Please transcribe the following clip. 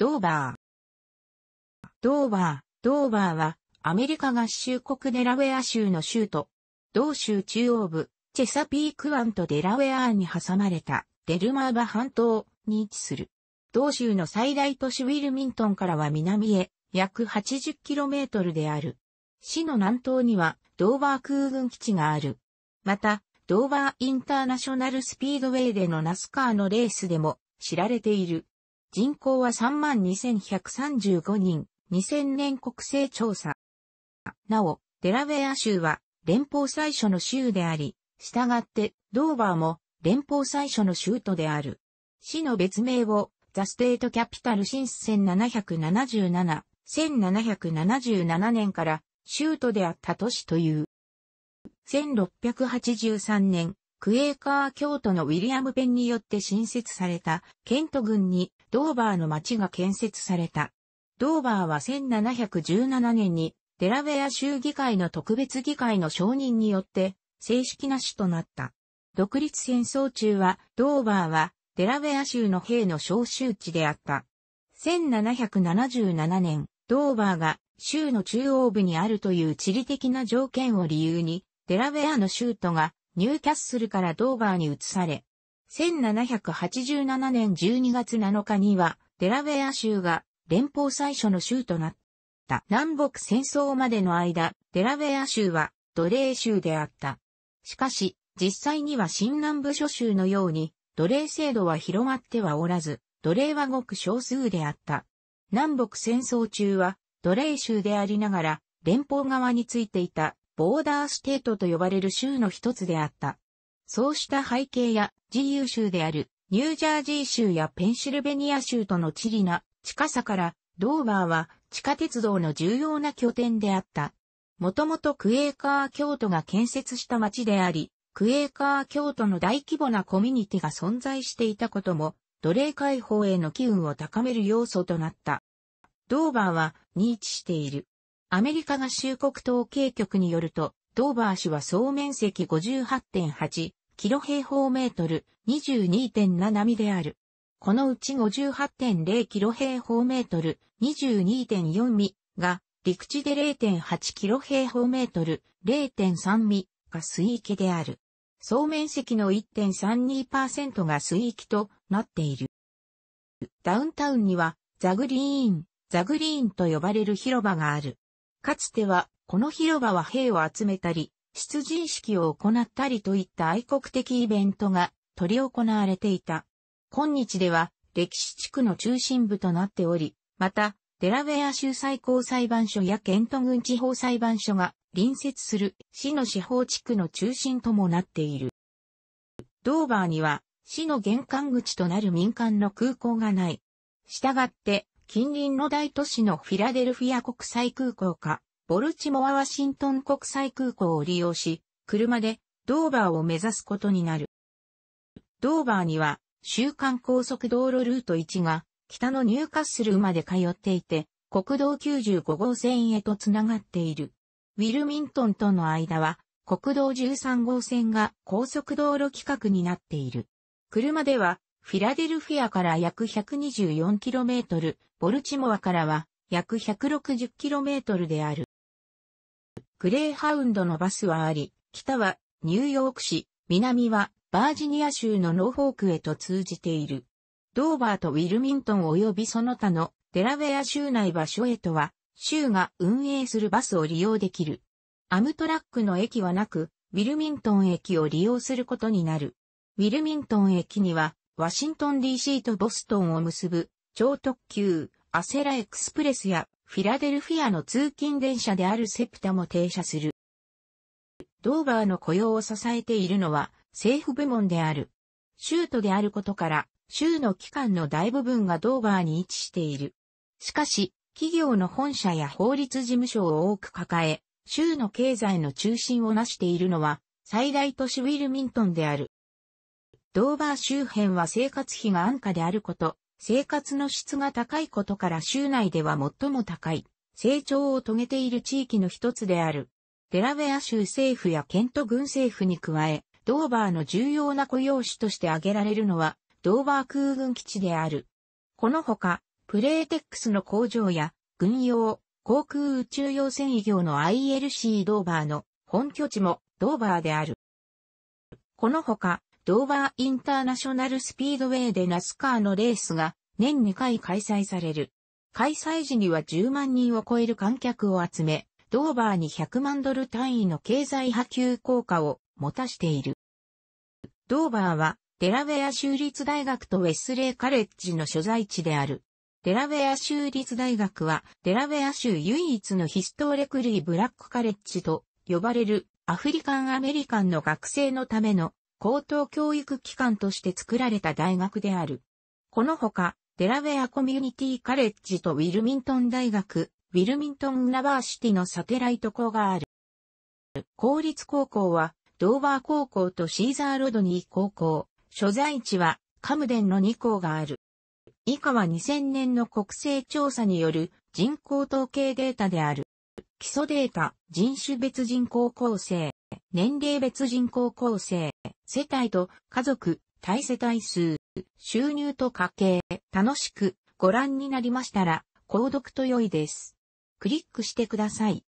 ドーバー。ドーバー、ドーバーは、アメリカ合衆国デラウェア州の州都、同州中央部、チェサピーク湾とデラウェアに挟まれた、デルマーバ半島に位置する。同州の最大都市ウィルミントンからは南へ、約 80km である。市の南東には、ドーバー空軍基地がある。また、ドーバーインターナショナルスピードウェイでのナスカーのレースでも知られている。人口は32,135人、2000年国勢調査。なお、デラウェア州は連邦最初の州であり、従ってドーバーも連邦最初の州都である。市の別名をザ・ステート・キャピタル・シンス1777、1777年から州都であった都市という。1683年、クエーカー教徒のウィリアム・ペンによって新設されたケント郡にドーバーの町が建設された。ドーバーは1717年にデラウェア州議会の特別議会の承認によって正式な市となった。独立戦争中はドーバーはデラウェア州の兵の召集地であった。1777年、ドーバーが州の中央部にあるという地理的な条件を理由にデラウェアの州都がニューキャッスルからドーバーに移され、1787年12月7日には、デラウェア州が連邦最初の州となった。南北戦争までの間、デラウェア州は奴隷州であった。しかし、実際には新南部諸州のように、奴隷制度は広まってはおらず、奴隷はごく少数であった。南北戦争中は奴隷州でありながら、連邦側についていたボーダーステートと呼ばれる州の一つであった。そうした背景や自由州であるニュージャージー州やペンシルベニア州との地理な近さからドーバーは地下鉄道の重要な拠点であった。もともとクエーカー京都が建設した町であり、クエーカー京都の大規模なコミュニティが存在していたことも、奴隷解放への機運を高める要素となった。ドーバーは、認知している。アメリカ合衆国統計局によると、ドーバー市は総面積58.8キロ平方メートル22.7ミである。このうち58.0キロ平方メートル22.4ミが陸地で0.8キロ平方メートル0.3ミが水域である。総面積の1.32%が水域となっている。ダウンタウンにはザグリーン、ザグリーンと呼ばれる広場がある。かつては、この広場は兵を集めたり、出陣式を行ったりといった愛国的イベントが取り行われていた。今日では歴史地区の中心部となっており、また、デラウェア州最高裁判所やケント郡地方裁判所が隣接する市の司法地区の中心ともなっている。ドーバーには市の玄関口となる民間の空港がない。したがって、近隣の大都市のフィラデルフィア国際空港か、ボルチモア・ワシントン国際空港を利用し、車でドーバーを目指すことになる。ドーバーには、週間高速道路ルート1が、北のニューカッスルまで通っていて、国道95号線へとつながっている。ウィルミントンとの間は、国道13号線が高速道路規格になっている。車ではフィラデルフィアから約 124km、ボルチモアからは約 160km である。グレーハウンドのバスはあり、北はニューヨーク市、南はバージニア州のノーフォークへと通じている。ドーバーとウィルミントン及びその他のデラウェア州内場所へとは、州が運営するバスを利用できる。アムトラックの駅はなく、ウィルミントン駅を利用することになる。ウィルミントン駅にはワシントン DC とボストンを結ぶ超特急アセラエクスプレスやフィラデルフィアの通勤電車であるセプタも停車する。ドーバーの雇用を支えているのは政府部門である。州都であることから、州の機関の大部分がドーバーに位置している。しかし、企業の本社や法律事務所を多く抱え、州の経済の中心を成しているのは、最大都市ウィルミントンである。ドーバー周辺は生活費が安価であること、生活の質が高いことから州内では最も高い、成長を遂げている地域の一つである。デラウェア州政府やケント軍政府に加え、ドーバーの重要な雇用主として挙げられるのは、ドーバー空軍基地である。このほか、プレーテックスの工場や、軍用、航空宇宙用船業の ILC ドーバーの本拠地もドーバーである。このほか、ドーバーインターナショナルスピードウェイでナスカーのレースが年2回開催される。開催時には10万人を超える観客を集め、ドーバーに100万ドル単位の経済波及効果を持たしている。ドーバーはデラウェア州立大学とウェスレーカレッジの所在地である。デラウェア州立大学はデラウェア州唯一のヒストーレクリーブラックカレッジと呼ばれるアフリカンアメリカンの学生のための高等教育機関として作られた大学である。このほか、デラウェアコミュニティカレッジとウィルミントン大学、ウィルミントン・ウナバーシティのサテライト校がある。公立高校は、ドーバー高校とシーザーロドニー高校、所在地はカムデンの2校がある。以下は2000年の国勢調査による人口統計データである。基礎データ、人種別人口構成、年齢別人口構成、世帯と家族、対世帯数、収入と家計、楽しくご覧になりましたら、購読と良いです。クリックしてください。